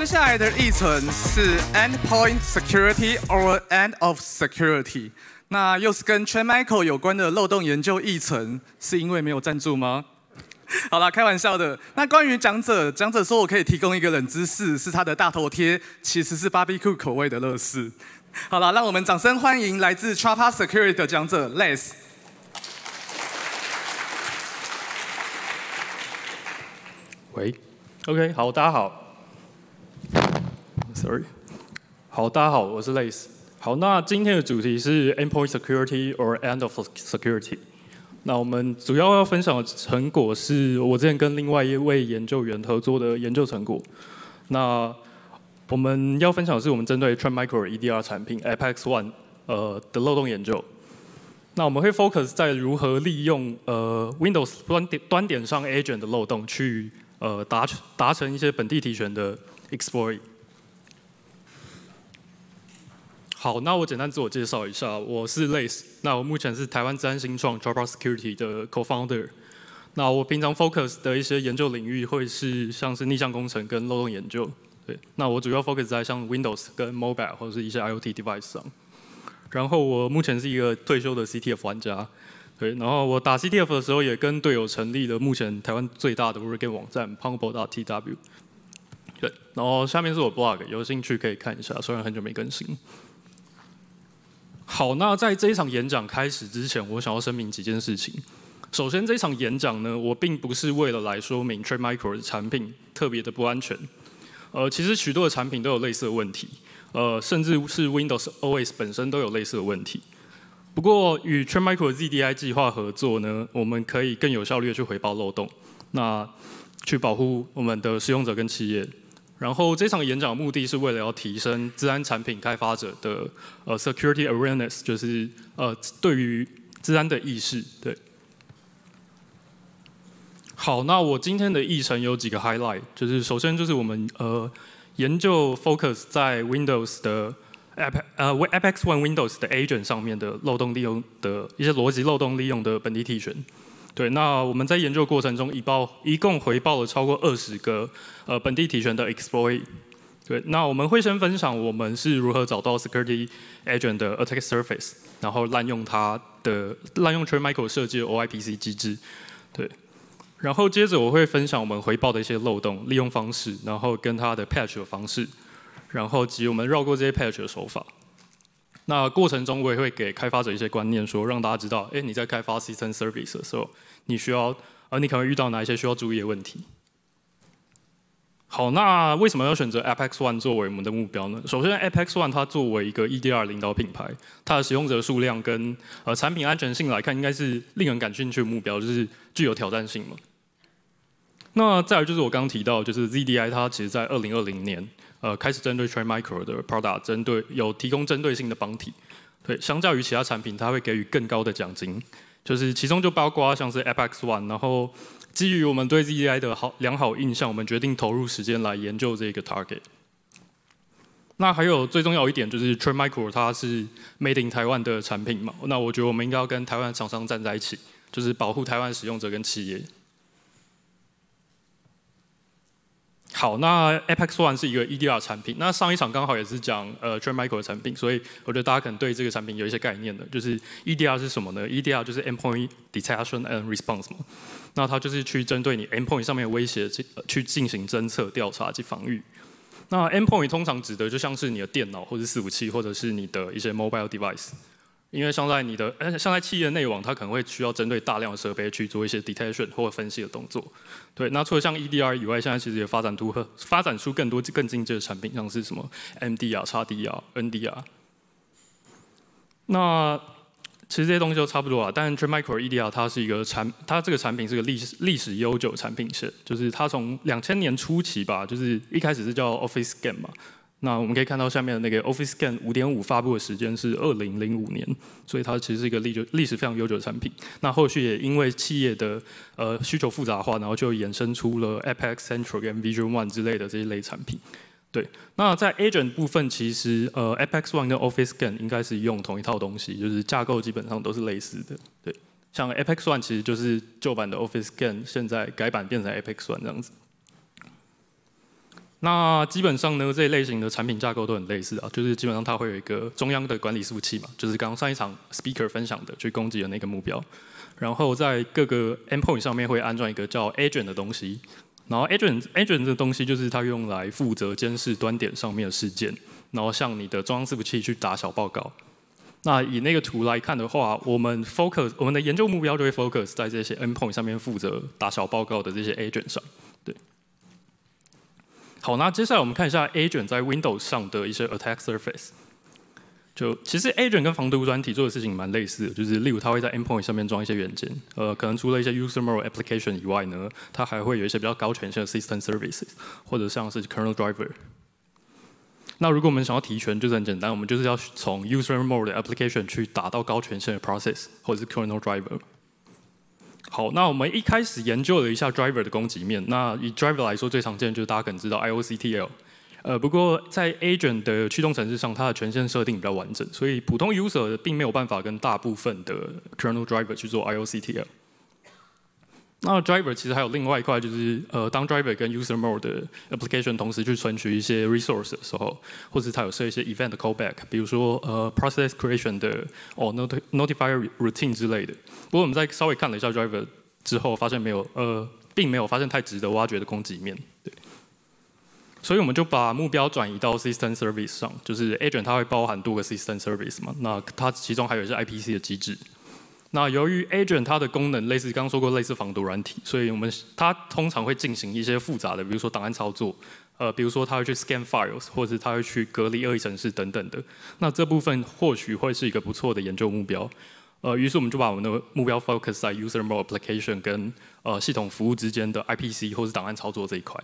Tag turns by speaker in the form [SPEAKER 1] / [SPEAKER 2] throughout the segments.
[SPEAKER 1] 接下来的议程是 Endpoint Security or End of Security，那又是跟 Trey Michael 有关的漏洞研究议程，是因为没有赞助吗？好了，开玩笑的。那关于讲者，讲者说我可以提供一个冷知识，是他的大头贴其实是 BBQ 口味的乐事。好了，让我们掌声欢迎来自 t r a p a Security 的讲者 Les。喂，OK，好，大家好。
[SPEAKER 2] Sorry，好，大家好，我是 Lace。好，那今天的主题是 Endpoint Security or End of Security。那我们主要要分享的成果是我之前跟另外一位研究员合作的研究成果。那我们要分享的是我们针对 Trend Micro EDR 产品 Apex One 呃的漏洞研究。那我们会 focus 在如何利用呃 Windows 端点端点上 Agent 的漏洞去呃达达成一些本地提权的。e x p l o i t 好，那我简单自我介绍一下，我是 Lace，那我目前是台湾自安新创 t r o p o l e Security 的 Co-founder。那我平常 focus 的一些研究领域会是像是逆向工程跟漏洞研究，对。那我主要 focus 在像 Windows 跟 Mobile 或者是一些 IoT device 上。然后我目前是一个退休的 CTF 玩家，对。然后我打 CTF 的时候也跟队友成立了目前台湾最大的 w r e i e n g e 网站 p o n a o l t w 对，然后下面是我 blog，有兴趣可以看一下，虽然很久没更新。好，那在这一场演讲开始之前，我想要声明几件事情。首先，这一场演讲呢，我并不是为了来说明 Tre Micro 的产品特别的不安全。呃，其实许多的产品都有类似的问题，呃，甚至是 Windows OS 本身都有类似的问题。不过，与 Tre Micro ZDI 计划合作呢，我们可以更有效率的去回报漏洞，那去保护我们的使用者跟企业。然后这场演讲的目的是为了要提升治安产品开发者的呃 security awareness，就是呃对于治安的意识。对，好，那我今天的议程有几个 highlight，就是首先就是我们呃研究 focus 在 Windows 的 app 呃 appx one Windows 的 agent 上面的漏洞利用的一些逻辑漏洞利用的本地提权。对，那我们在研究过程中已报一共回报了超过二十个，呃，本地提权的 exploit。对，那我们会先分享我们是如何找到 security agent 的 attack surface，然后滥用它的滥用 t r i c Michael 设计的 OIPC 机制。对，然后接着我会分享我们回报的一些漏洞利用方式，然后跟它的 patch 的方式，然后及我们绕过这些 patch 的手法。那过程中，我也会给开发者一些观念，说让大家知道，哎，你在开发 c s t e m Service 的时候，你需要，呃，你可能遇到哪一些需要注意的问题。好，那为什么要选择 a p e x One 作为我们的目标呢？首先 a p e x One 它作为一个 EDR 领导品牌，它的使用者数量跟呃产品安全性来看，应该是令人感兴趣的目标，就是具有挑战性嘛。那再有就是我刚提到，就是 ZDI 它其实在二零二零年。呃，开始针对 Trimicro 的 product，针对有提供针对性的帮体，对，相较于其他产品，它会给予更高的奖金，就是其中就包括像是 a p x One，然后基于我们对 z d i 的好良好印象，我们决定投入时间来研究这个 target。那还有最重要一点就是 Trimicro 它是 made in 台湾的产品嘛，那我觉得我们应该要跟台湾厂商站在一起，就是保护台湾使用者跟企业。好，那 Apex One 是一个 EDR 产品。那上一场刚好也是讲呃 True Micro 的产品，所以我觉得大家可能对这个产品有一些概念的。就是 EDR 是什么呢？EDR 就是 Endpoint Detection and Response 嘛。那它就是去针对你 Endpoint 上面威胁去进行侦测、调查及防御。那 Endpoint 通常指的就像是你的电脑，或是伺服器，或者是你的一些 Mobile Device。因为像在你的，像在企业内网，它可能会需要针对大量的设备去做一些 detection 或者分析的动作。对，那除了像 EDR 以外，现在其实也发展出更发展出更多更进阶的产品，像是什么 MDR、XDR、NDR。那其实这些东西都差不多啊，但 t r e m i c r o EDR 它是一个产，它这个产品是个历史历史悠久的产品线，就是它从两千年初期吧，就是一开始是叫 Office Game 嘛，那我们可以看到下面的那个 Office Scan 5.5发布的时间是2005年，所以它其实是一个历久历史非常悠久的产品。那后续也因为企业的呃需求复杂化，然后就衍生出了 Apex Central 跟 Vision One 之类的这一类产品。对，那在 Agent 部分，其实呃 Apex One 跟 Office Scan 应该是用同一套东西，就是架构基本上都是类似的。对，像 Apex One 其实就是旧版的 Office Scan，现在改版变成 Apex One 这样子。那基本上呢，这一类型的产品架构都很类似啊，就是基本上它会有一个中央的管理服务器嘛，就是刚上一场 speaker 分享的去攻击的那个目标，然后在各个 endpoint 上面会安装一个叫 agent 的东西，然后 agent agent 的东西就是它用来负责监视端点上面的事件，然后向你的中央伺服器去打小报告。那以那个图来看的话，我们 focus 我们的研究目标就会 focus 在这些 endpoint 上面负责打小报告的这些 agent 上。好，那接下来我们看一下 Agent 在 Windows 上的一些 Attack Surface。就其实 Agent 跟防毒专题做的事情蛮类似，的，就是例如它会在 Endpoint 上面装一些元件，呃，可能除了一些 User Mode Application 以外呢，它还会有一些比较高权限的 System Services，或者像是 Kernel Driver。那如果我们想要提权，就是很简单，我们就是要从 User Mode Application 去打到高权限的 Process，或者是 Kernel Driver。好，那我们一开始研究了一下 driver 的供给面。那以 driver 来说，最常见就是大家可能知道 I/O C T L。呃，不过在 agent 的驱动层次上，它的权限设定比较完整，所以普通 user 并没有办法跟大部分的 kernel driver 去做 I/O C T L。那 driver 其实还有另外一块，就是呃，当 driver 跟 user mode application 同时去存取一些 resource 的时候，或者它有设一些 event callback，比如说呃，process creation 的哦 notify routine 之类的。不过我们在稍微看了一下 driver 之后，发现没有，呃，并没有发现太值得挖掘的攻击面。对，所以我们就把目标转移到 system service 上，就是 agent 它会包含多个 system service 嘛，那它其中还有一些 IPC 的机制。那由于 Agent 它的功能类似，刚刚说过类似防毒软体，所以我们它通常会进行一些复杂的，比如说档案操作，呃，比如说它会去 scan files，或是它会去隔离恶意程式等等的。那这部分或许会是一个不错的研究目标。呃，于是我们就把我们的目标 focus 在 user mode application 跟呃系统服务之间的 IPC 或是档案操作这一块。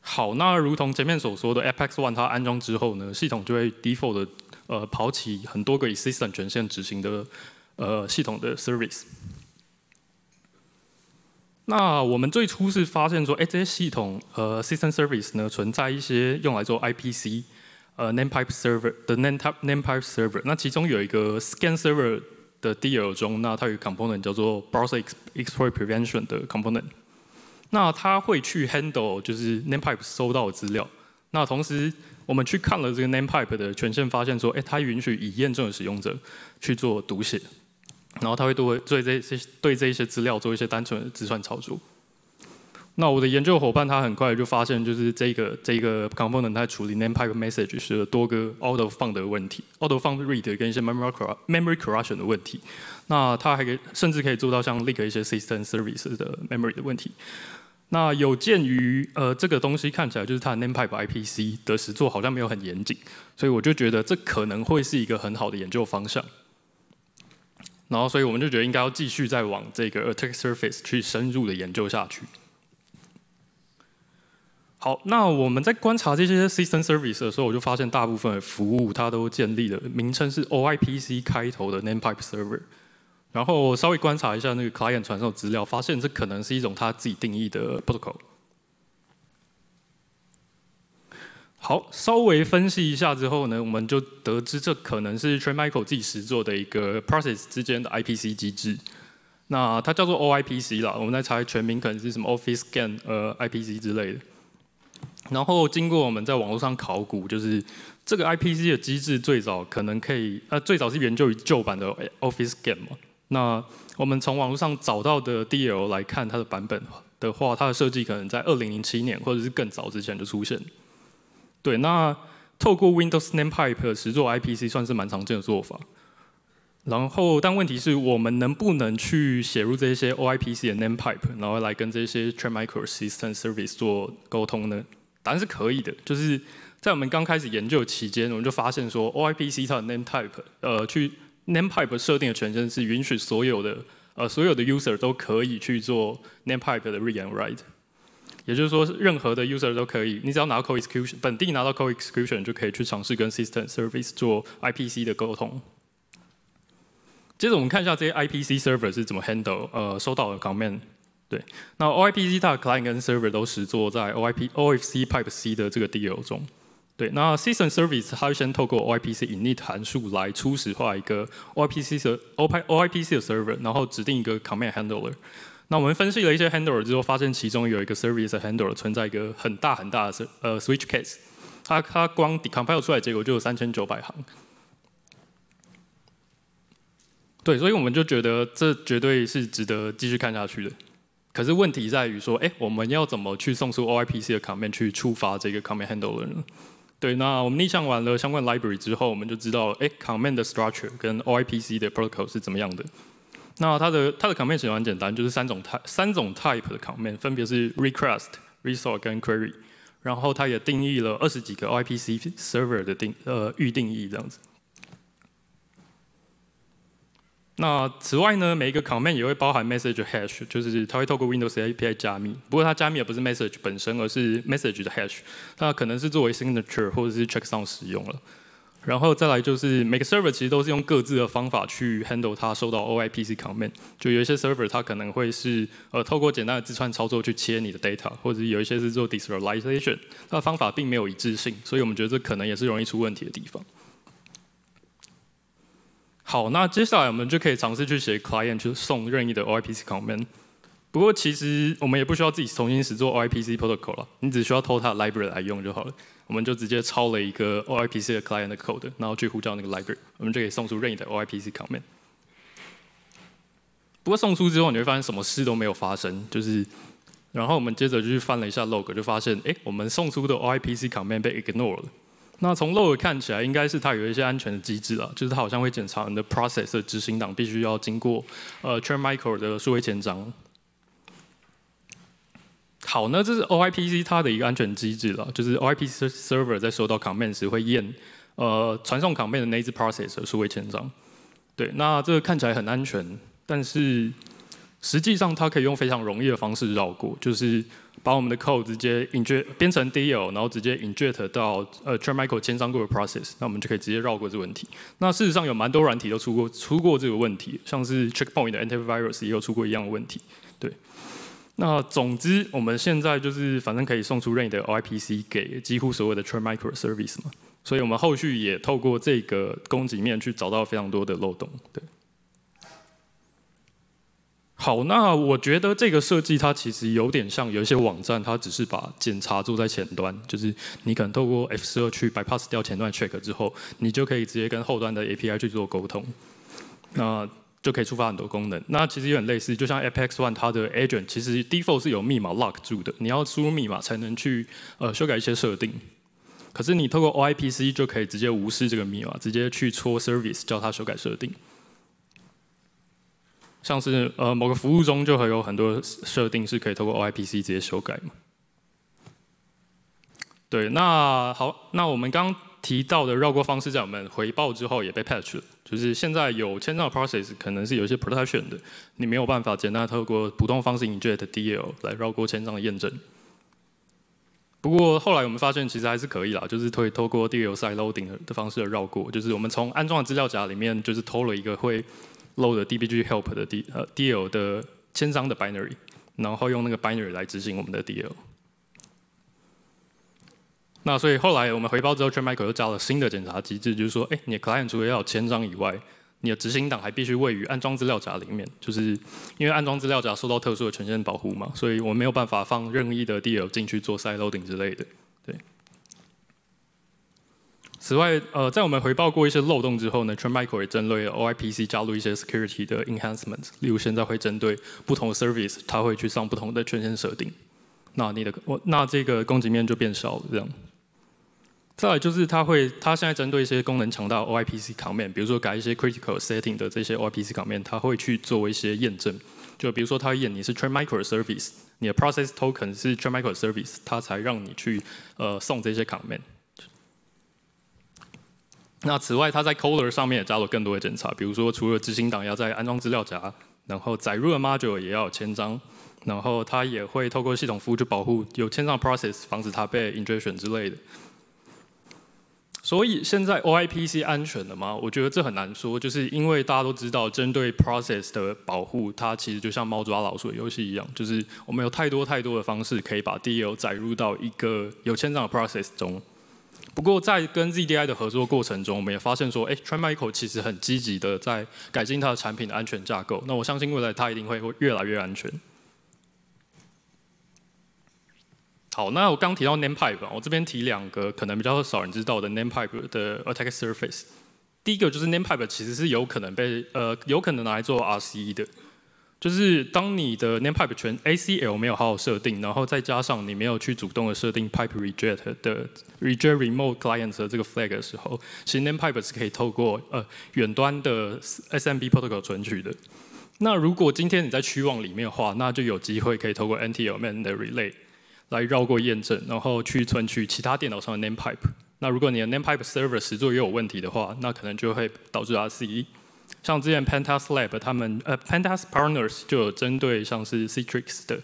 [SPEAKER 2] 好，那如同前面所说的，AppX One 它安装之后呢，系统就会 default。呃，跑起很多个 system 权限执行的，呃，系统的 service。那我们最初是发现说，哎，这些系统呃 system service 呢，存在一些用来做 IPC，呃 n a m e pipe server 的 n a m e e n a m e pipe server。那其中有一个 scan server 的 deal 中，那它有 component 叫做 browser exploit prevention 的 component。那它会去 handle 就是 n a m e pipe 收到的资料，那同时。我们去看了这个 n a m e pipe 的权限，发现说，哎，它允许已验证的使用者去做读写，然后它会对对这些对这些资料做一些单纯的计算操作。那我的研究伙伴他很快就发现，就是这个这个 component 它处理 n a m e pipe message 是多个 out of o u n d 的问题，out of o u n d read 跟一些 memory corruption 的问题。那它还甚至可以做到像 leak 一些 system service 的 memory 的问题。那有鉴于呃这个东西看起来就是它的 n a m e pipe IPC 的实作好像没有很严谨，所以我就觉得这可能会是一个很好的研究方向。然后所以我们就觉得应该要继续再往这个 attack surface 去深入的研究下去。好，那我们在观察这些 system service 的时候，我就发现大部分服务它都建立了名称是 oipc 开头的 n a m e pipe server。然后稍微观察一下那个 client 传送资料，发现这可能是一种他自己定义的 protocol。好，稍微分析一下之后呢，我们就得知这可能是 t r a e n Michael 自己实做的一个 process 之间的 IPC 机制。那它叫做 OIPC 啦，我们来猜全名可能是什么 Office Scan 呃 IPC 之类的。然后经过我们在网络上考古，就是这个 IPC 的机制最早可能可以呃，最早是研究于旧版的 Office Scan 嘛。那我们从网络上找到的 d l 来看它的版本的话，它的设计可能在2007年或者是更早之前就出现。对，那透过 Windows n a m e pipe 实作 IPC 算是蛮常见的做法。然后，但问题是，我们能不能去写入这些 OIPC 的 n a m e pipe，然后来跟这些 .NET Micro System Service 做沟通呢？答案是可以的。就是在我们刚开始研究期间，我们就发现说 OIPC 它的 n a m e t y p e 呃，去。n a m e Pipe 设定的权限是允许所有的呃所有的 User 都可以去做 n a m e Pipe 的 Read、Write，也就是说任何的 User 都可以，你只要拿到 Co Execution，本地拿到 Co Execution 就可以去尝试跟 System Service 做 IPC 的沟通。接着我们看一下这些 IPC Server 是怎么 Handle 呃收到的 Command。对，那 OIPC 的 Client 跟 Server 都是做在 OIPC o f Pipe C 的这个 d e a l 中。对，那 s e a s o n service 它要先透过 OIPC init 函数来初始化一个 OIPC 的 OIPC 的 server，然后指定一个 command handler。那我们分析了一些 handler 之后，发现其中有一个 service handler 存在一个很大很大的呃 switch case。它它光 compile 出来结果就有三千九百行。对，所以我们就觉得这绝对是值得继续看下去的。可是问题在于说，哎，我们要怎么去送出 OIPC 的 command 去触发这个 command handler 呢？对，那我们逆向完了相关 library 之后，我们就知道，哎，command structure 跟 OIPC 的 protocol 是怎么样的。那它的它的 command 非很简单，就是三种 type 三种 type 的 command，分别是 request、r e s u c t 跟 query。然后它也定义了二十几个 OIPC server 的定呃预定义这样子。那此外呢，每一个 command 也会包含 message hash，就是它会透过 Windows API 加密。不过它加密也不是 message 本身，而是 message 的 hash。那可能是作为 signature 或者是 checksum 使用了。然后再来就是每个 server 其实都是用各自的方法去 handle 它收到 OIPC command。就有一些 server 它可能会是呃透过简单的字串操作去切你的 data，或者有一些是做 deserialization。它的方法并没有一致性，所以我们觉得这可能也是容易出问题的地方。好，那接下来我们就可以尝试去写 client 去送任意的 o i p c command。不过其实我们也不需要自己重新实做 i p c protocol 了，你只需要偷他 library 来用就好了。我们就直接抄了一个 o i p c 的 client 的 code，然后去呼叫那个 library，我们就可以送出任意的 o i p c command。不过送出之后你会发现什么事都没有发生，就是，然后我们接着就去翻了一下 log，就发现，哎，我们送出的 o i p c command 被 i g n o r e 了。那从漏饵看起来，应该是它有一些安全的机制了，就是它好像会检查你的 process 的执行档必须要经过呃 c h e c micro 的数位签章。好那这是 OIPC 它的一个安全机制了，就是 OIPC server 在收到 command 时会验呃传送 command 的那只 process 的数位签章。对，那这个看起来很安全，但是实际上它可以用非常容易的方式绕过，就是。把我们的 code 直接 inject 编成 deal，然后直接 inject 到呃 t r i m i c r l 签商过的 process，那我们就可以直接绕过这个问题。那事实上有蛮多软体都出过出过这个问题，像是 c h e c k Point 的 antivirus 也有出过一样的问题。对，那总之我们现在就是反正可以送出任意的 i p c 给几乎所有的 t r i m i c r l service 嘛，所以我们后续也透过这个供给面去找到非常多的漏洞。对。好，那我觉得这个设计它其实有点像有一些网站，它只是把检查做在前端，就是你可能透过 f 十2去 bypass 掉前端 check 之后，你就可以直接跟后端的 API 去做沟通，那就可以触发很多功能。那其实也很类似，就像 Apex One 它的 Agent，其实 default 是有密码 lock 住的，你要输入密码才能去呃修改一些设定。可是你透过 OIPC 就可以直接无视这个密码，直接去戳 service 叫它修改设定。像是呃某个服务中就会有很多设定是可以透过 O I P C 直接修改嘛。对，那好，那我们刚提到的绕过方式，在我们回报之后也被 patch 了，就是现在有千兆 process 可能是有一些 protection 的，你没有办法简单透过普通方式 inject DLL 来绕过千兆的验证。不过后来我们发现其实还是可以啦，就是可以透过 DLL side loading 的方式绕过，就是我们从安装的资料夹里面就是偷了一个会。load 的 DBG help 的 D 呃 DL 的签章的 binary，然后用那个 binary 来执行我们的 DL。那所以后来我们回包之后，全 Michael 又加了新的检查机制，就是说，哎，你的 client 除了要有签章以外，你的执行档还必须位于安装资料夹里面，就是因为安装资料夹受到特殊的权限保护嘛，所以我们没有办法放任意的 DL 进去做 side loading 之类的，对。此外，呃，在我们回报过一些漏洞之后呢 t r e n d m i c r o 也针对 OIPC 加入一些 security 的 enhancement，例如现在会针对不同的 service，它会去上不同的权限设定。那你的我那这个供给面就变少了这样。再来就是它会，它现在针对一些功能强大 OIPC 卡面，比如说改一些 critical setting 的这些 OIPC 卡面，它会去做一些验证。就比如说它验你是 t r e n d m i c r o service，你的 process token 是 t r e n d m i c r o service，它才让你去呃送这些卡面。那此外，它在 k o l e r 上面也加入更多的检查，比如说除了执行档要在安装资料夹，然后载入的 module 也要有签章，然后它也会透过系统服务去保护有签章的 process，防止它被 injection 之类的。所以现在 OIPC 安全了吗？我觉得这很难说，就是因为大家都知道，针对 process 的保护，它其实就像猫抓老鼠的游戏一样，就是我们有太多太多的方式可以把 DLL 载入到一个有签章的 process 中。不过在跟 ZDI 的合作过程中，我们也发现说，哎，h a e l 其实很积极的在改进它的产品的安全架构。那我相信未来它一定会会越来越安全。好，那我刚提到 Nampipe，e 我这边提两个可能比较少人知道的 Nampipe e 的 attack surface。第一个就是 Nampipe e 其实是有可能被呃有可能拿来做 RCE 的。就是当你的 Nampipe 全 ACL 没有好好设定，然后再加上你没有去主动的设定 Pipe Reject 的 Reject Remote Client 的这个 flag 的时候，其实 Nampipe 是可以透过呃远端的 SMB Protocol 存取的。那如果今天你在区网里面的话，那就有机会可以透过 NTLM 的 Relay 来绕过验证，然后去存取其他电脑上的 Nampipe。那如果你的 Nampipe Server 实作也有问题的话，那可能就会导致 RCE。像之前 Pentas Lab 他们呃 Pentas Partners 就有针对像是 Citrix 的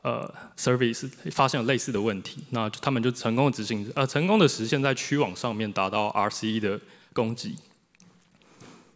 [SPEAKER 2] 呃 service 发现了类似的问题，那他们就成功执行呃成功的实现，在区网上面达到 RC 的攻击。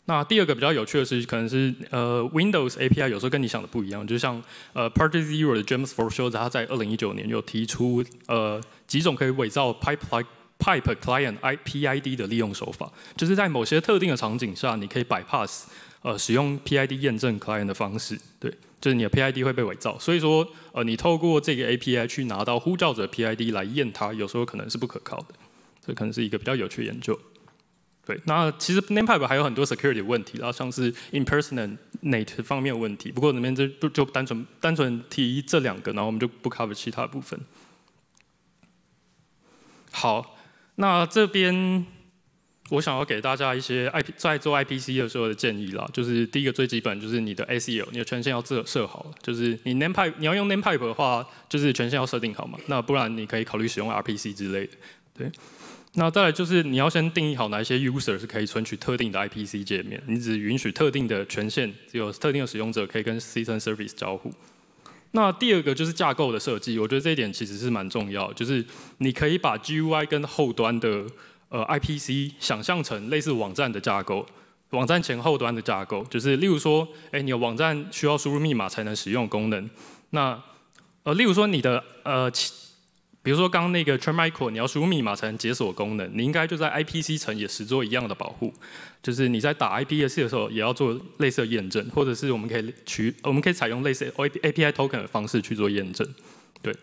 [SPEAKER 2] 那第二个比较有趣的是，可能是呃 Windows API 有时候跟你想的不一样，就像呃 p a r t y Zero 的 James f o r s h d s 他在二零一九年有提出呃几种可以伪造 pipe like。Pipe client IPID 的利用手法，就是在某些特定的场景下，你可以 bypass，呃，使用 PID 验证 client 的方式，对，就是你的 PID 会被伪造，所以说，呃，你透过这个 API 去拿到呼叫者 PID 来验它，有时候可能是不可靠的，这可能是一个比较有趣的研究。对，那其实 Npipe a m e 还有很多 security 问题，然后像是 impersonate 方面问题，不过里面就不就单纯单纯提这两个，然后我们就不 cover 其他部分。好。那这边我想要给大家一些 IP 在做 IPC 的时候的建议啦，就是第一个最基本就是你的 ACL 你的权限要设设好，就是你 n a m e p i p e 你要用 n a m e p i p e 的话，就是权限要设定好嘛，那不然你可以考虑使用 RPC 之类的。对，那再来就是你要先定义好哪一些 user 是可以存取特定的 IPC 界面，你只允许特定的权限，只有特定的使用者可以跟 s e a s o n service 交互。那第二个就是架构的设计，我觉得这一点其实是蛮重要，就是你可以把 GUI 跟后端的呃 IPC 想象成类似网站的架构，网站前后端的架构，就是例如说，哎，你的网站需要输入密码才能使用功能，那呃，例如说你的呃。比如说，刚刚那个 t r o m e Micro，你要输密码才能解锁功能，你应该就在 IPC 层也做一样的保护，就是你在打 IPC 的时候也要做类似验证，或者是我们可以取，我们可以采用类似 A P I Token 的方式去做验证，对。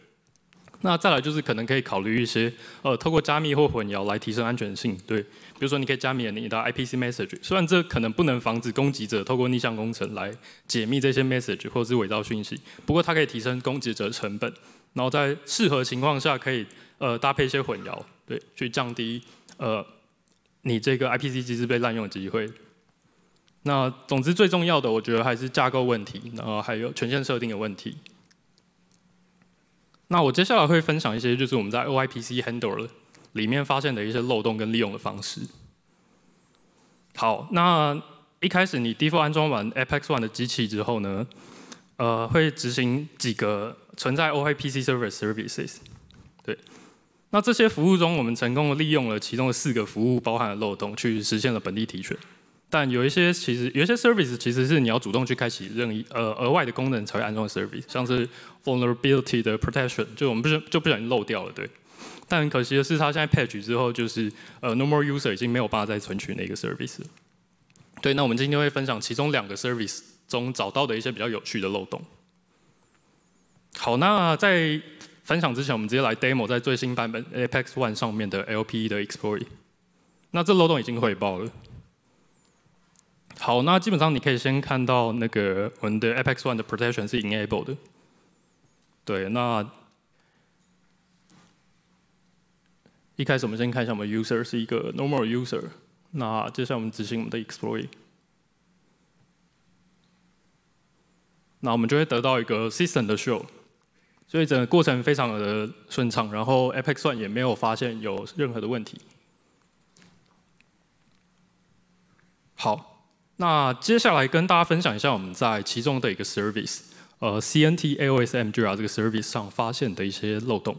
[SPEAKER 2] 那再来就是可能可以考虑一些，呃，透过加密或混淆来提升安全性，对。比如说你可以加密你的 IPC Message，虽然这可能不能防止攻击者透过逆向工程来解密这些 Message 或是伪造讯息，不过它可以提升攻击者成本。然后在适合情况下可以呃搭配一些混淆，对，去降低呃你这个 IPC 机制被滥用的机会。那总之最重要的，我觉得还是架构问题，然后还有权限设定的问题。那我接下来会分享一些就是我们在 OIPC Handler 里面发现的一些漏洞跟利用的方式。好，那一开始你 default 安装完 a p e x One 的机器之后呢，呃，会执行几个。存在 OIPC Service Services，对，那这些服务中，我们成功的利用了其中的四个服务包含的漏洞，去实现了本地提取。但有一些其实，有些 Service 其实是你要主动去开启任意呃额外的功能才会安装 Service，像是 Vulnerability 的 Protection，就我们不就不小心漏掉了，对。但很可惜的是，它现在 Patch 之后，就是呃 Normal User 已经没有办法再存取那个 Service 了。对，那我们今天会分享其中两个 Service 中找到的一些比较有趣的漏洞。好，那在分享之前，我们直接来 demo 在最新版本 Apex One 上面的 LPE 的 exploit。那这漏洞已经汇报了。好，那基本上你可以先看到那个我们的 Apex One 的 protection 是 enabled。对，那一开始我们先看一下我们 user 是一个 normal user。那接下来我们执行我们的 exploit。那我们就会得到一个 system 的 s h o w 所以整个过程非常的顺畅，然后 Apex 算也没有发现有任何的问题。好，那接下来跟大家分享一下我们在其中的一个 service，呃，CNTAOSMGR 这个 service 上发现的一些漏洞。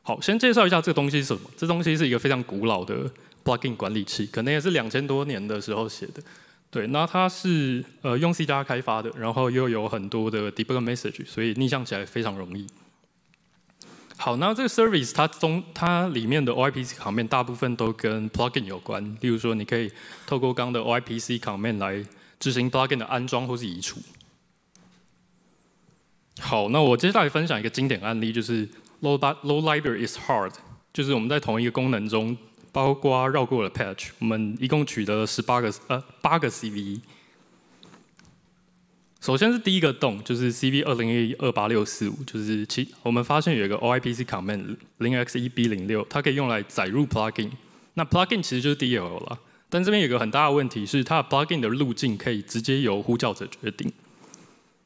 [SPEAKER 2] 好，先介绍一下这个东西是什么？这东西是一个非常古老的 plugin 管理器，可能也是两千多年的时候写的。对，那它是呃用 C 加开发的，然后又有很多的 debug message，所以逆向起来非常容易。好，那这个 service 它中它里面的 O I P C 面大部分都跟 plugin 有关，例如说你可以透过刚的 O I P C 面来执行 plugin 的安装或是移除。好，那我接下来分享一个经典案例，就是 low low library is hard，就是我们在同一个功能中，包括绕过了 patch，我们一共取得了十八个呃八个 C V。首先是第一个洞，就是 C V 二零一二八六四五，就是其我们发现有一个 O I P C comment 零 X 一 B 零六，它可以用来载入 plugin。那 plugin 其实就是 DLL 了。但这边有个很大的问题是，它的 plugin 的路径可以直接由呼叫者决定。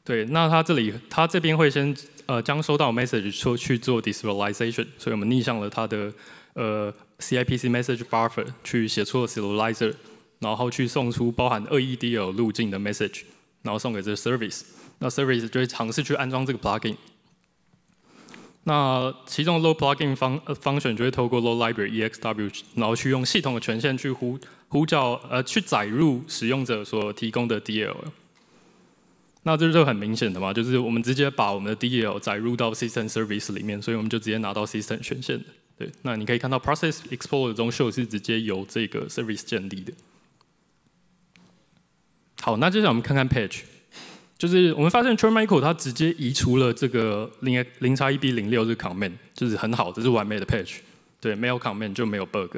[SPEAKER 2] 对，那它这里，它这边会先呃将收到 message 说去做 deserialization，所以我们逆向了它的呃 C I P C message buffer 去写出 serializer，然后去送出包含恶意 DLL 路径的 message。然后送给这个 service，那 service 就会尝试去安装这个 plugin。那其中 low plugin 方呃方选就会透过 low library exw，然后去用系统的权限去呼呼叫呃去载入使用者所提供的 dl。那这是很明显的嘛，就是我们直接把我们的 dl 载入到 system service 里面，所以我们就直接拿到 system 权限的。对，那你可以看到 process export 中 show 是直接由这个 service 建立的。好，那接下来我们看看 p a g e 就是我们发现 c h r l e Michael 他直接移除了这个零零叉一 b 零六这个 comment，就是很好，这是完美的 p a g e 对，没有 comment 就没有 bug。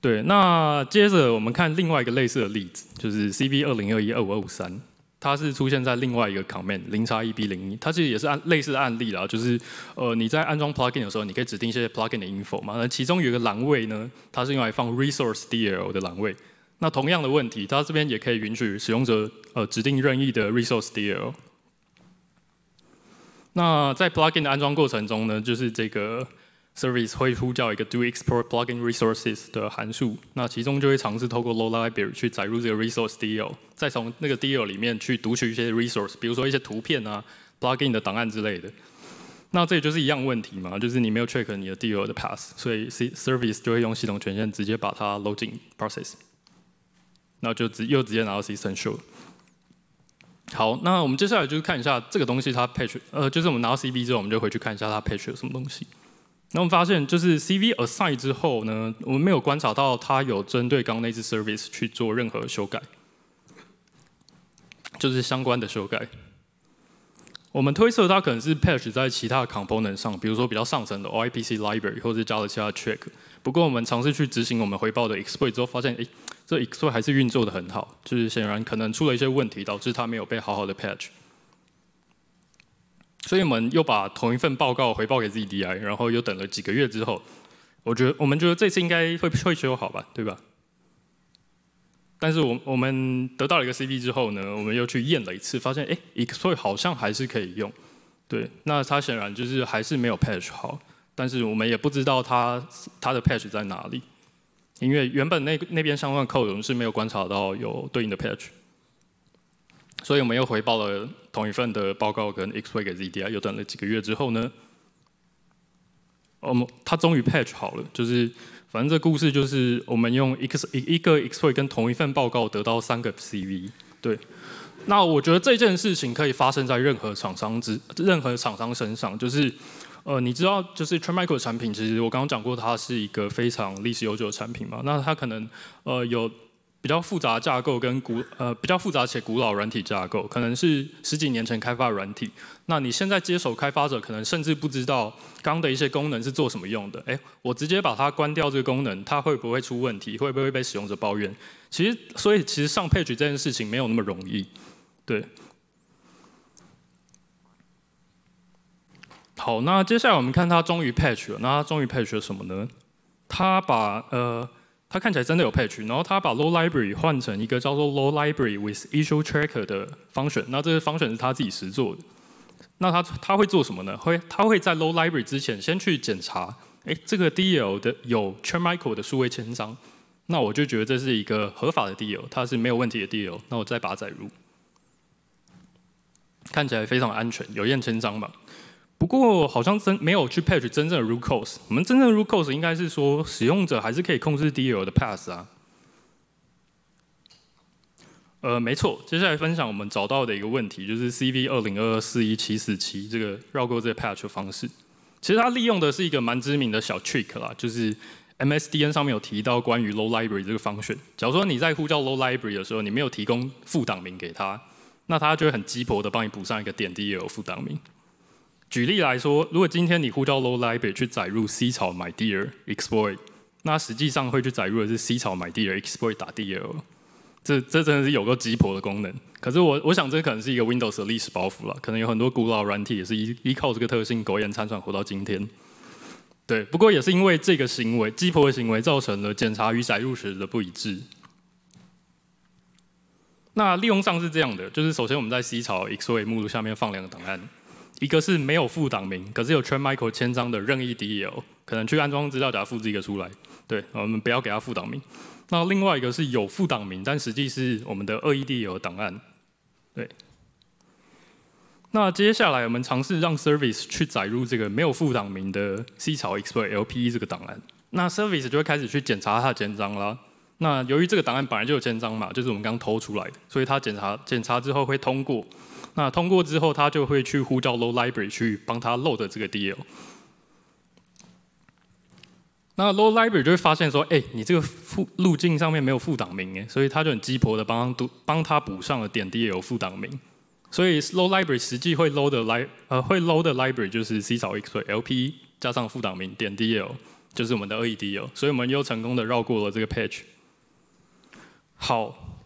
[SPEAKER 2] 对，那接着我们看另外一个类似的例子，就是 CB 二零二一二五二五三，它是出现在另外一个 comment 零叉一 b 零一，它其实也是按类似案例啦，就是呃你在安装 plugin 的时候，你可以指定一些 plugin 的 info 嘛，那其中有一个栏位呢，它是用来放 resource dl 的栏位。那同样的问题，它这边也可以允许使用者呃指定任意的 resource deal。那在 plugin 的安装过程中呢，就是这个 service 会呼叫一个 do export plugin resources 的函数。那其中就会尝试透过 low library 去载入这个 resource deal，再从那个 deal 里面去读取一些 resource，比如说一些图片啊，plugin 的档案之类的。那这也就是一样问题嘛，就是你没有 check 你的 deal 的 path，所以 service 就会用系统权限直接把它 load in process。那就直又直接拿到 C 生锈了。好，那我们接下来就是看一下这个东西它 patch，呃，就是我们拿到 CB 之后，我们就回去看一下它 patch 有什么东西。那我们发现就是 CB aside 之后呢，我们没有观察到它有针对刚刚那只 service 去做任何修改，就是相关的修改。我们推测它可能是 patch 在其他的 component 上，比如说比较上层的 o i p c library，或者是加了其他 trick。不过我们尝试去执行我们回报的 exploit 之后，发现，哎，这 exploit 还是运作的很好，就是显然可能出了一些问题，导致它没有被好好的 patch。所以我们又把同一份报告回报给 z DI，然后又等了几个月之后，我觉得我们觉得这次应该会会修好吧，对吧？但是我我们得到了一个 c v 之后呢，我们又去验了一次，发现，哎，exploit 好像还是可以用，对，那它显然就是还是没有 patch 好。但是我们也不知道它它的 patch 在哪里，因为原本那那边相关我们是没有观察到有对应的 patch，所以我们又回报了同一份的报告跟 x w a y 给 ZDI，又等了几个月之后呢，我们他终于 patch 好了，就是反正这故事就是我们用一个 x w a y 跟同一份报告得到三个 CV，对，那我觉得这件事情可以发生在任何厂商之任何厂商身上，就是。呃，你知道就是 Tramicro 的产品，其实我刚刚讲过，它是一个非常历史悠久的产品嘛。那它可能呃有比较复杂架构跟古呃比较复杂且古老软体架构，可能是十几年前开发软体。那你现在接手开发者，可能甚至不知道刚的一些功能是做什么用的。哎，我直接把它关掉这个功能，它会不会出问题？会不会被使用者抱怨？其实，所以其实上配置这件事情没有那么容易，对。好，那接下来我们看它终于 patch 了。那它终于 patch 了什么呢？它把呃，它看起来真的有 patch，然后它把 low library 换成一个叫做 low library with issue tracker 的 function。那这个 function 是它自己实做的。那它它会做什么呢？会它会在 low library 之前先去检查，哎，这个 deal 的有 check m i c e l 的数位签章，那我就觉得这是一个合法的 deal，它是没有问题的 deal。那我再把它载入，看起来非常安全，有验签章嘛？不过好像真没有去 patch 真正的 root cause。我们真正 root cause 应该是说，使用者还是可以控制 D L 的 pass 啊。呃，没错。接下来分享我们找到的一个问题，就是 C V 二零二二四一七四七这个绕过这 patch 的方式。其实它利用的是一个蛮知名的小 trick 啦，就是 M S D N 上面有提到关于 low library 这个 function。假如说你在呼叫 low library 的时候，你没有提供副档名给他，那他就会很鸡婆的帮你补上一个点 D L 副档名。举例来说，如果今天你呼叫 low library 去载入 C 草 my dear exploit，那实际上会去载入的是 C 草 my dear exploit 打 dl，这这真的是有个鸡婆的功能。可是我我想这可能是一个 Windows 的历史包袱了，可能有很多古老软体也是依依靠这个特性苟延残喘活到今天。对，不过也是因为这个行为鸡婆的行为造成了检查与载入时的不一致。那利用上是这样的，就是首先我们在 C 草 exploit 目录下面放两个档案。一个是没有副档名，可是有 t r a n n Michael 签章的任意 D E 可能去安装资料夹复制一个出来。对，我们不要给他副档名。那另外一个是有副档名，但实际是我们的恶意 D E O 档案。对。那接下来我们尝试让 Service 去载入这个没有副档名的 C 草 e x p o t L P E 这个档案。那 Service 就会开始去检查它的签章啦。那由于这个档案本来就有签章嘛，就是我们刚刚偷出来的，所以它检查检查之后会通过。那通过之后，他就会去呼叫 low library 去帮他 load 这个 dl。那 low library 就会发现说，哎，你这个附路径上面没有附档名哎，所以他就很鸡婆的帮都帮他补上了点 dl 附档名，所以 low library 实际会 load 的 l i 呃会 load 的 library 就是 c LP 加上附档名点 dl 就是我们的恶意 d l 所以我们又成功的绕过了这个 page。好，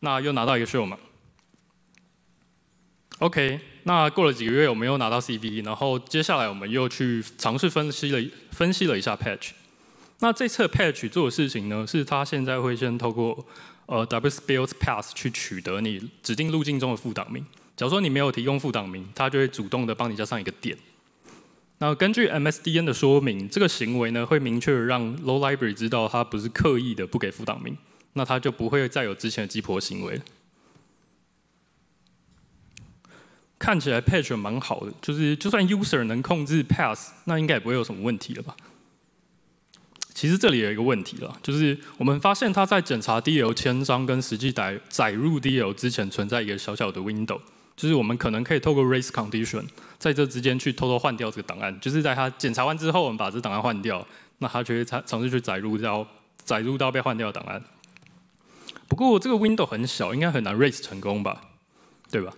[SPEAKER 2] 那又拿到一个 show 嘛。OK，那过了几个月，我们又拿到 c v 然后接下来我们又去尝试分析了分析了一下 patch。那这次 patch 做的事情呢，是它现在会先透过呃 w s p i l t s p a s s 去取得你指定路径中的副档名。假如说你没有提供副档名，它就会主动的帮你加上一个点。那根据 MSDN 的说明，这个行为呢会明确让 Low Library 知道它不是刻意的不给副档名，那它就不会再有之前的鸡婆行为。看起来 patch 蛮好的，就是就算 user 能控制 pass，那应该也不会有什么问题了吧？其实这里有一个问题了，就是我们发现他在检查 dl 签章跟实际载载入 dl 之前存在一个小小的 window，就是我们可能可以透过 race condition 在这之间去偷偷换掉这个档案，就是在他检查完之后，我们把这档案换掉，那他就会尝试去载入到载入到被换掉的档案。不过这个 window 很小，应该很难 race 成功吧？对吧？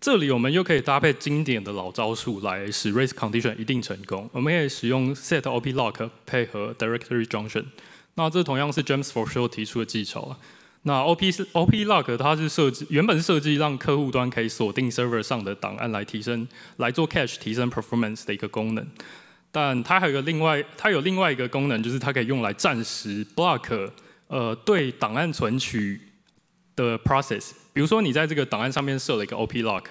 [SPEAKER 2] 这里我们又可以搭配经典的老招数来使 race condition 一定成功。我们可以使用 set op lock 配合 directory junction。那这同样是 James f o r s h o w 提出的技巧啊。那 op 是 op lock，它是设计原本是设计让客户端可以锁定 server 上的档案来提升来做 cache 提升 performance 的一个功能。但它还有个另外，它有另外一个功能，就是它可以用来暂时 block，呃，对档案存取的 process。比如说，你在这个档案上面设了一个 OP lock，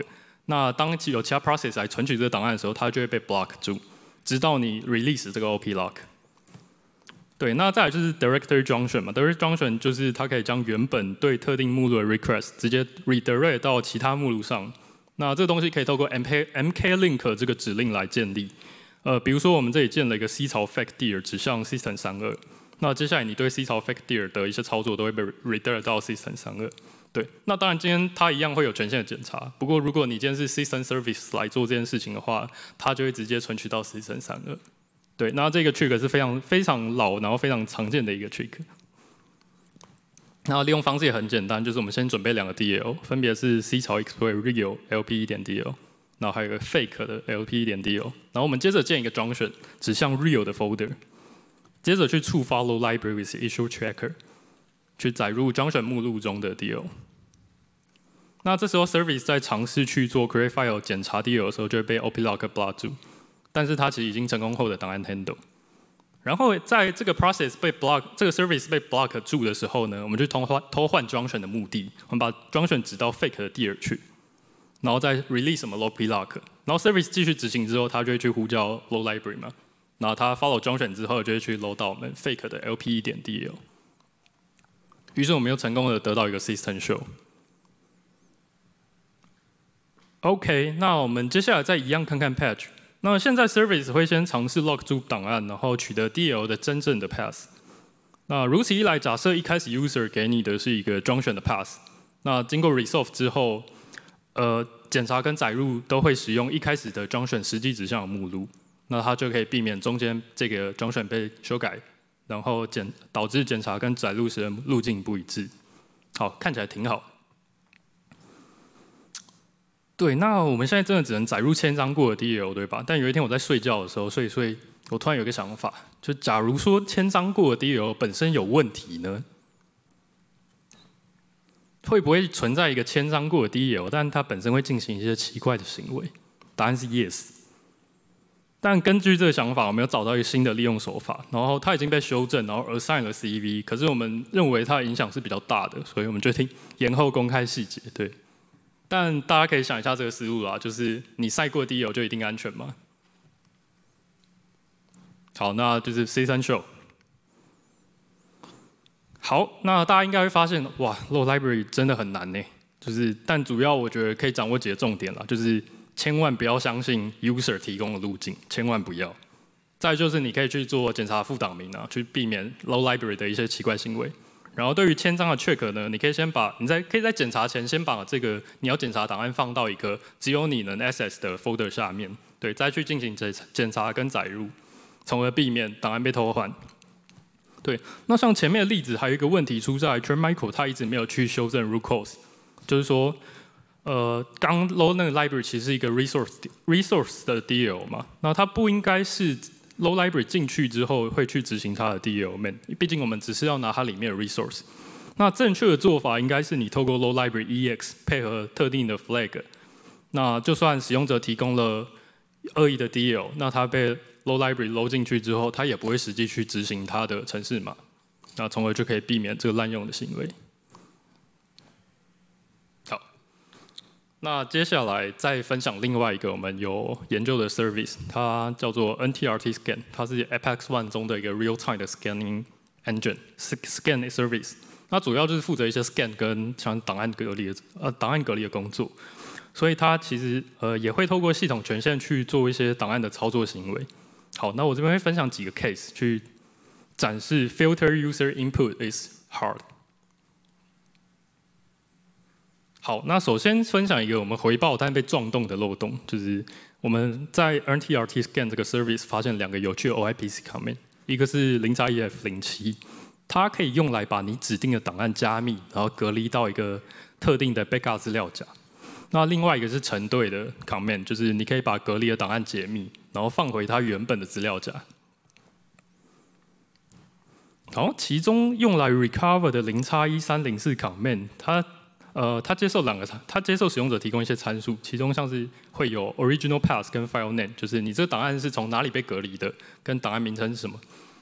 [SPEAKER 2] 那当有其他 process 来存取这个档案的时候，它就会被 block 住，直到你 release 这个 OP lock。对，那再来就是 directory junction 嘛，directory junction 就是它可以将原本对特定目录的 request 直接 redirect 到其他目录上。那这东西可以透过 mk mk link 这个指令来建立。呃，比如说我们这里建了一个 c 调 fact dir 指向 system 三二，那接下来你对 c 调 fact dir 的一些操作都会被 redirect 到 system 三二。对，那当然今天他一样会有权限的检查。不过如果你今天是 Season Service 来做这件事情的话，他就会直接存取到 Season 三2对，那这个 trick 是非常非常老，然后非常常见的一个 trick。那利用方式也很简单，就是我们先准备两个 DLO，分别是 C 槽 e x p l o y Radio，LP1.0，然后还有一个 fake 的 LP1.0。然后我们接着建一个 junction，指向 real 的 folder，接着去触发 low library issue tracker，去载入 junction 目录中的 DLO。那这时候 service 在尝试去做 create file 检查 deal 的时候，就会被 o p l o k b lock 住，但是它其实已经成功后的档案 handle。然后在这个 process 被 block，这个 service 被 block 住的时候呢，我们就偷换偷换 junction 的目的，我们把 junction 指到 fake 的 deal 去，然后再 release 什么 low p lock。然后 service 继续执行之后，它就会去呼叫 low library 嘛，那它 follow junction 之后，就会去 load 到我们 fake 的 l p e 点 deal。于是我们又成功的得到一个 system show。OK，那我们接下来再一样看看 patch。那现在 service 会先尝试 lock 住档案，然后取得 dl 的真正的 p a s s 那如此一来，假设一开始 user 给你的是一个装选的 p a s s 那经过 resolve 之后，呃，检查跟载入都会使用一开始的装选实际指向的目录，那它就可以避免中间这个装选被修改，然后检导致检查跟载入时的路径不一致。好，看起来挺好。对，那我们现在真的只能载入千张过的 DL，对吧？但有一天我在睡觉的时候，睡睡，我突然有个想法，就假如说千张过的 DL 本身有问题呢，会不会存在一个千张过的 DL，但它本身会进行一些奇怪的行为？答案是 yes。但根据这个想法，我们有找到一个新的利用手法，然后它已经被修正，然后 a s s i g n 了 c v 可是我们认为它的影响是比较大的，所以我们决定延后公开细节，对。但大家可以想一下这个思路啦，就是你赛过第一就一定安全吗？好，那就是 season show。好，那大家应该会发现，哇，l o w library 真的很难呢。就是，但主要我觉得可以掌握几个重点啦，就是千万不要相信 user 提供的路径，千万不要。再就是你可以去做检查副档名啊，去避免 l o w library 的一些奇怪行为。然后对于签章的 check 呢，你可以先把你在可以在检查前先把这个你要检查档案放到一个只有你能 access 的 folder 下面，对，再去进行检检查跟载入，从而避免档案被偷换。对，那像前面的例子，还有一个问题出在 j r h n Michael 他一直没有去修正 r e c o u s e 就是说，呃，刚 load 那个 library 其实是一个 resource resource 的 dl 嘛，那它不应该是。Low library 进去之后会去执行它的 DLL m a n 毕竟我们只是要拿它里面的 resource。那正确的做法应该是你透过 Low library EX 配合特定的 flag，那就算使用者提供了恶意的 DLL，那它被 Low library 捞进去之后，它也不会实际去执行它的程式码，那从而就可以避免这个滥用的行为。那接下来再分享另外一个我们有研究的 service，它叫做 NTRT Scan，它是 Apex One 中的一个 real time 的 scanning engine，scan service。那主要就是负责一些 scan 跟像档案隔离的呃档案隔离的工作，所以它其实呃也会透过系统权限去做一些档案的操作行为。好，那我这边会分享几个 case 去展示 filter user input is hard。好，那首先分享一个我们回报但被撞动的漏洞，就是我们在 NTRT Scan 这个 service 发现两个有趣的 OIPC c o m m e n t 一个是零差 E F 零七，它可以用来把你指定的档案加密，然后隔离到一个特定的 backup 资料夹。那另外一个是成对的 c o m m e n t 就是你可以把隔离的档案解密，然后放回它原本的资料夹。好，其中用来 recover 的零叉一三零四 c o m m e n t 它呃，他接受两个参，他接受使用者提供一些参数，其中像是会有 original path 跟 file name，就是你这个档案是从哪里被隔离的，跟档案名称是什么。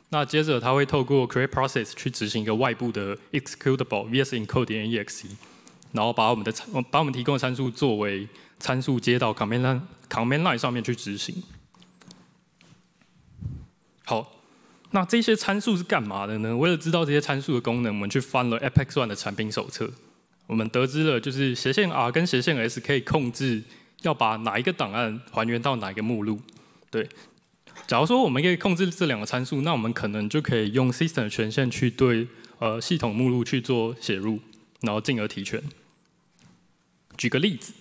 [SPEAKER 2] 那接着他会透过 create process 去执行一个外部的 executable vs encoding exe，然后把我们的参，把我们提供的参数作为参数接到 command command line 上面去执行。好，那这些参数是干嘛的呢？为了知道这些参数的功能，我们去翻了 Apex One 的产品手册。我们得知了，就是斜线 r 跟斜线 s 可以控制要把哪一个档案还原到哪一个目录。对，假如说我们可以控制这两个参数，那我们可能就可以用 system 权限去对呃系统目录去做写入，然后进而提权。举个例子，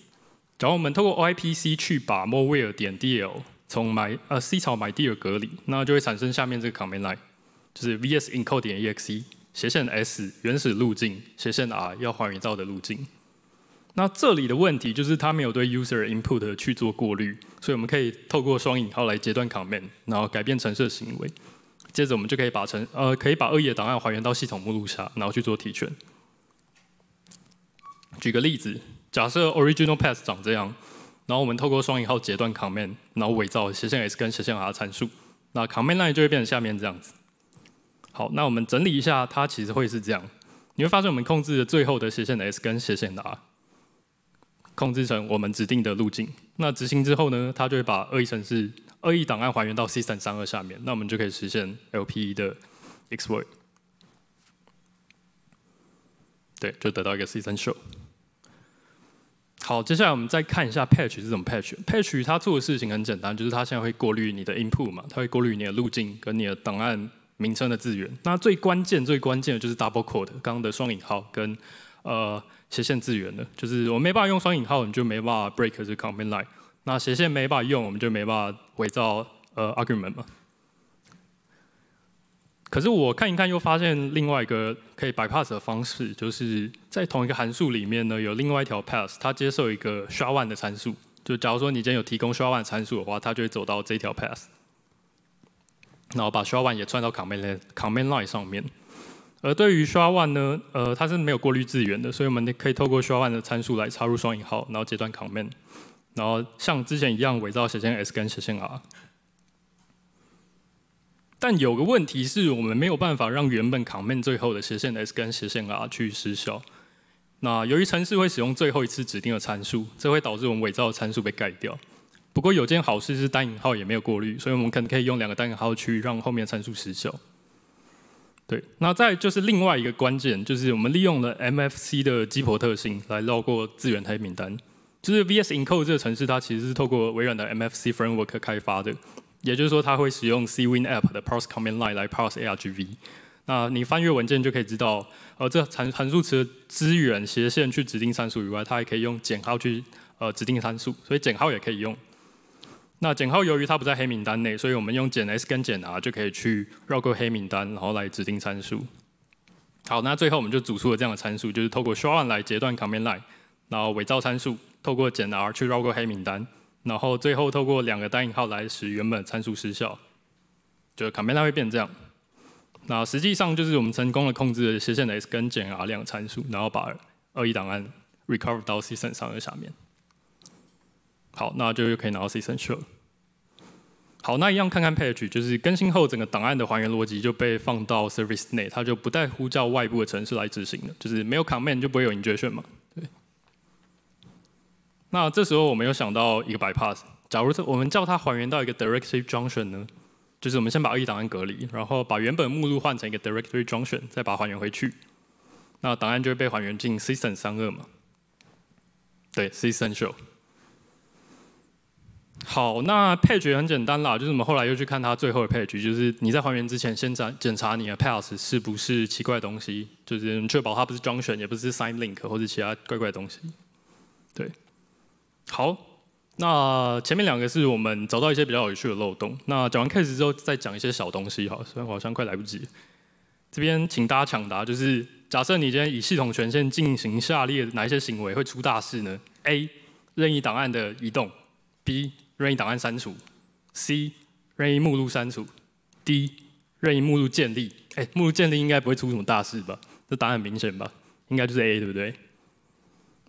[SPEAKER 2] 假如我们透过 OIPC 去把 moreware 点 dl 从 my 呃 c 草 m y d i 隔离，那就会产生下面这个 command line，就是 vs encode 点 exe。斜线 s 原始路径斜线 r 要还原到的路径。那这里的问题就是它没有对 user input 去做过滤，所以我们可以透过双引号来截断 command，然后改变程式行为。接着我们就可以把成呃可以把恶意的档案还原到系统目录下，然后去做提权。举个例子，假设 original path 长这样，然后我们透过双引号截断 command，然后伪造斜线 s 跟斜线 r 的参数，那 command line 就会变成下面这样子。好，那我们整理一下，它其实会是这样。你会发现，我们控制的最后的斜线的 s 跟斜线的 r，控制成我们指定的路径。那执行之后呢，它就会把恶意程式、恶意档案还原到 C 三三二下面。那我们就可以实现 LPE 的 exploit。对，就得到一个 C 三 show。好，接下来我们再看一下 patch 是怎么 patch。patch 它做的事情很简单，就是它现在会过滤你的 input 嘛，它会过滤你的路径跟你的档案。名称的字源。那最关键、最关键的就是 double quote，刚刚的双引号跟呃斜线字源的，就是我没办法用双引号，你就没办法 break 这 c o m m a n t line；那斜线没办法用，我们就没办法伪造呃 argument 嘛。可是我看一看，又发现另外一个可以 bypass 的方式，就是在同一个函数里面呢，有另外一条 pass，它接受一个 s h a w one 的参数，就假如说你今天有提供 s h a w one 参数的话，它就会走到这条 pass。然后把 s h one 也串到 command command line 上面。而对于 s h one 呢，呃，它是没有过滤资源的，所以我们可以透过 s h one 的参数来插入双引号，然后截断 command，然后像之前一样伪造斜线 s 跟斜线 r。但有个问题是，我们没有办法让原本 command 最后的斜线 s 跟斜线 r 去失效。那由于程式会使用最后一次指定的参数，这会导致我们伪造的参数被盖掉。不过有件好事是单引号也没有过滤，所以我们可可以用两个单引号去让后面参数失效。对，那再就是另外一个关键，就是我们利用了 MFC 的激活特性来绕过资源台名单。就是 VS e n c o d e 这个程式，它其实是透过微软的 MFC Framework 开发的，也就是说它会使用 C Win App 的 Parse Command Line 来 Parse A R G V。那你翻阅文件就可以知道，呃，这参参数词的资源斜线去指定参数以外，它还可以用减号去呃指定参数，所以减号也可以用。那减号由于它不在黑名单内，所以我们用减 s 跟减 r 就可以去绕过黑名单，然后来指定参数。好，那最后我们就组出了这样的参数，就是透过 s h o r n 来截断 comment line，然后伪造参数，透过减 r 去绕过黑名单，然后最后透过两个单引号来使原本参数失效，就 comment line 会变这样。那实际上就是我们成功的控制了斜线的 s 跟减 r 两个参数，然后把恶意档案 recover 到 system 上的下面。好，那就又可以拿到 essential。好，那一样看看 page，就是更新后整个档案的还原逻辑就被放到 service 内，它就不再呼叫外部的城市来执行了，就是没有 command 就不会有 injection 嘛。对。那这时候我们又想到一个 bypass，假如我们叫它还原到一个 directory junction 呢？就是我们先把恶意档案隔离，然后把原本目录换成一个 directory junction，再把它还原回去，那档案就会被还原进 e s s e n t 三二嘛？对，essential。好，那配 e 很简单啦，就是我们后来又去看他最后的配 e 就是你在还原之前先检检查你的 pass 是不是奇怪的东西，就是确保它不是装选，也不是 sign link 或者其他怪怪的东西。对，好，那前面两个是我们找到一些比较有趣的漏洞。那讲完 case 之后再讲一些小东西，好，好像快来不及。这边请大家抢答，就是假设你今天以系统权限进行下列哪一些行为会出大事呢？A，任意档案的移动，B。任意档案删除，C 任意目录删除，D 任意目录建立。哎，目录建立应该不会出什么大事吧？这答案很明显吧？应该就是 A 对不对？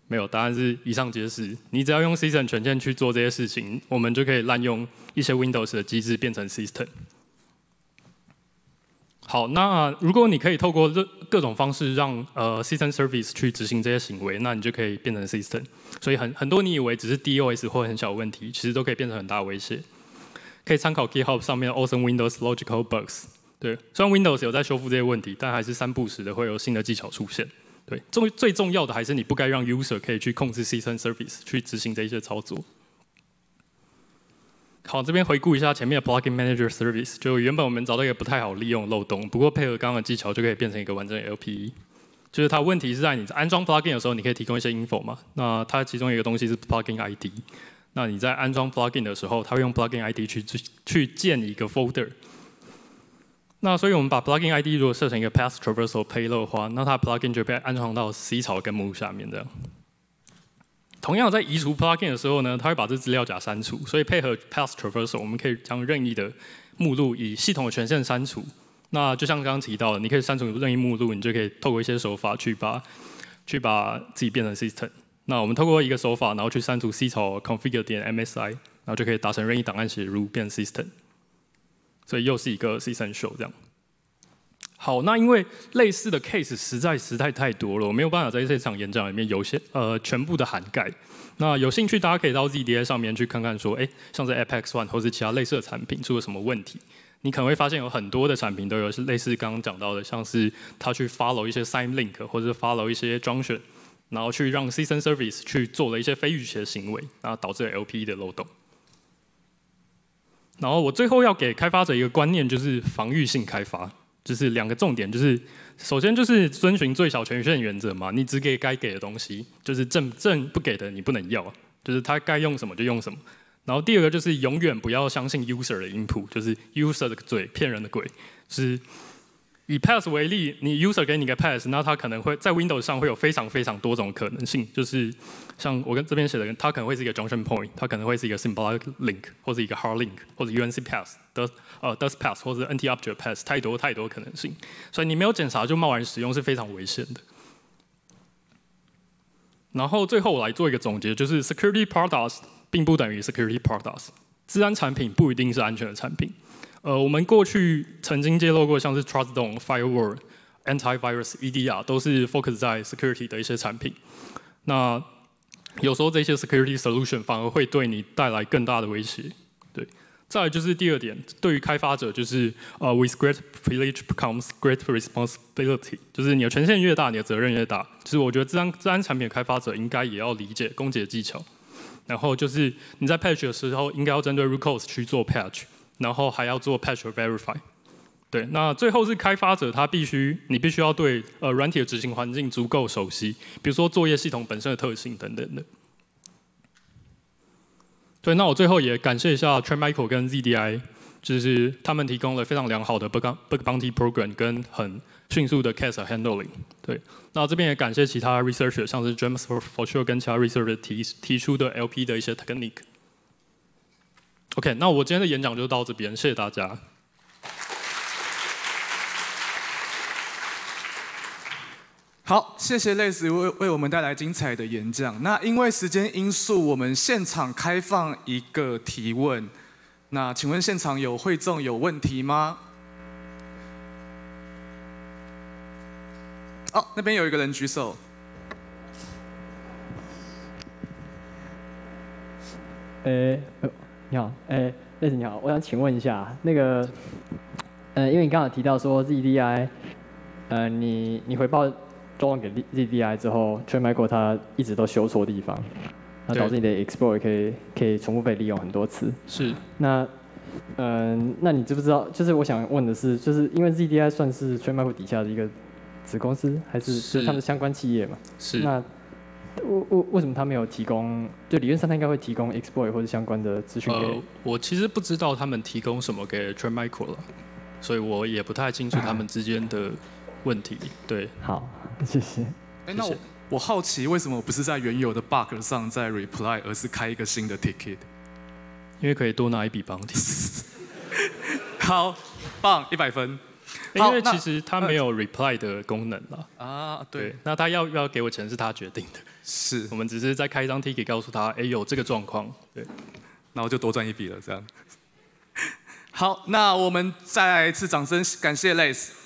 [SPEAKER 2] 没有答案是以上皆是。你只要用 system 权限去做这些事情，我们就可以滥用一些 Windows 的机制变成 system。好，那如果你可以透过这各种方式让呃 system service 去执行这些行为，那你就可以变成 system。所以很很多你以为只是 D O S 或很小问题，其实都可以变成很大的威胁。可以参考 GitHub 上面 o s e n Windows Logical Bugs。对，虽然 Windows 有在修复这些问题，但还是三不时的会有新的技巧出现。对，重最重要的还是你不该让 user 可以去控制 system service 去执行这些操作。好，这边回顾一下前面的 Plugin Manager Service。就原本我们找到一个不太好利用的漏洞，不过配合刚刚的技巧，就可以变成一个完整的 LPE。就是它问题是在你安装 Plugin 的时候，你可以提供一些 info 嘛。那它其中一个东西是 Plugin ID。那你在安装 Plugin 的时候，它会用 Plugin ID 去去建一个 folder。那所以我们把 Plugin ID 如果设成一个 path traversal Payload 的话，那它 Plugin 就被安装到 C 槽跟录下面这样。同样在移除 plugin 的时候呢，它会把这资料夹删除，所以配合 p a t traversal，我们可以将任意的目录以系统的权限删除。那就像刚刚提到，的，你可以删除任意目录，你就可以透过一些手法去把去把自己变成 system。那我们透过一个手法，然后去删除 C 路 config 点 MSI，然后就可以达成任意档案写入变 system。所以又是一个 essential 这样。好，那因为类似的 case 实在实在太多了，我没有办法在这场演讲里面有些呃全部的涵盖。那有兴趣大家可以到 z d a 上面去看看，说哎，像是 a p e x One 或是其他类似的产品出了什么问题，你可能会发现有很多的产品都有是类似刚刚讲到的，像是他去 follow 一些 Sign Link 或者 follow 一些 j u n c t i o n 然后去让 s e a s o n Service 去做了一些非预期的行为，那导致 LPE 的漏洞。然后我最后要给开发者一个观念，就是防御性开发。就是两个重点，就是首先就是遵循最小权限原则嘛，你只给该给的东西，就是正正不给的你不能要，就是他该用什么就用什么。然后第二个就是永远不要相信 user 的音谱，就是 user 的嘴骗人的鬼。是以 p a s s 为例，你 user 给你个 p a s s 那它可能会在 Windows 上会有非常非常多种可能性，就是像我跟这边写的，他可能会是一个 junction point，他可能会是一个 symbolic link，或者一个 hard link，或者 UNC p a s s 的。呃，does pass 或者 NT object pass，太多太多可能性，所以你没有检查就贸然使用是非常危险的。然后最后我来做一个总结，就是 security products 并不等于 security products，资安产品不一定是安全的产品。呃，我们过去曾经揭露过像是 Truston firewall、antivirus、EDR 都是 focus 在 security 的一些产品。那有时候这些 security solution 反而会对你带来更大的威胁，对。再就是第二点，对于开发者就是，呃，with great privilege comes great responsibility，就是你的权限越大，你的责任越大。其实我觉得这这张产品的开发者应该也要理解攻击的技巧。然后就是你在 patch 的时候，应该要针对 r e c o u r c e 去做 patch，然后还要做 patch verify。对，那最后是开发者他必须，你必须要对呃软体的执行环境足够熟悉，比如说作业系统本身的特性等等的。对，那我最后也感谢一下 t r e n m i c r l 跟 ZDI，就是他们提供了非常良好的 bug bounty program 跟很迅速的 case handling。对，那这边也感谢其他 researcher，像是 James f o r s u r e 跟其他 researcher 提提出的 LP 的一些 technique。OK，那我今天的演讲就到这边，谢谢大家。
[SPEAKER 1] 好，谢谢类似为为我们带来精彩的演讲。那因为时间因素，我们现场开放一个提问。那请问现场有会众有问题吗？哦，那边有一个人举手。
[SPEAKER 2] 哎，你好，哎类似你好，我想请问一下，那个，呃，因为你刚刚提到说 ZDI，呃，你你回报。装完给 ZDI 之后，Trend Micro 它一直都修错地方，那导致你的 exploit 可以可以重复被利用很多次。是。那，嗯，那你知不知道？就是我想问的是，就是因为 ZDI 算是 Trend Micro 底下的一个子公司，还是是他们相关企业嘛？是。那，为为为什么他没有提供？就理论上他应该会提供 exploit 或者相关的资讯给。呃，我其实不知道他们提供什么给 Trend Micro 了，
[SPEAKER 1] 所以我也不太清楚他们 之间的。问题对，好，谢谢。哎，那我我好奇为什么不是在原有的 bug 上再 reply，而是开一个新的 ticket？因为可以多拿一笔 bonus。好，棒，一百分。因为其实他没有
[SPEAKER 2] reply 的功能了。
[SPEAKER 1] 啊，对。
[SPEAKER 2] 那他要要给我钱是他决定的。是。我们只是在开一张 ticket 告诉他，哎，有这个状况。
[SPEAKER 1] 对。然后就多赚一笔了，这样。好，那我们再一次掌声，感谢 Lace。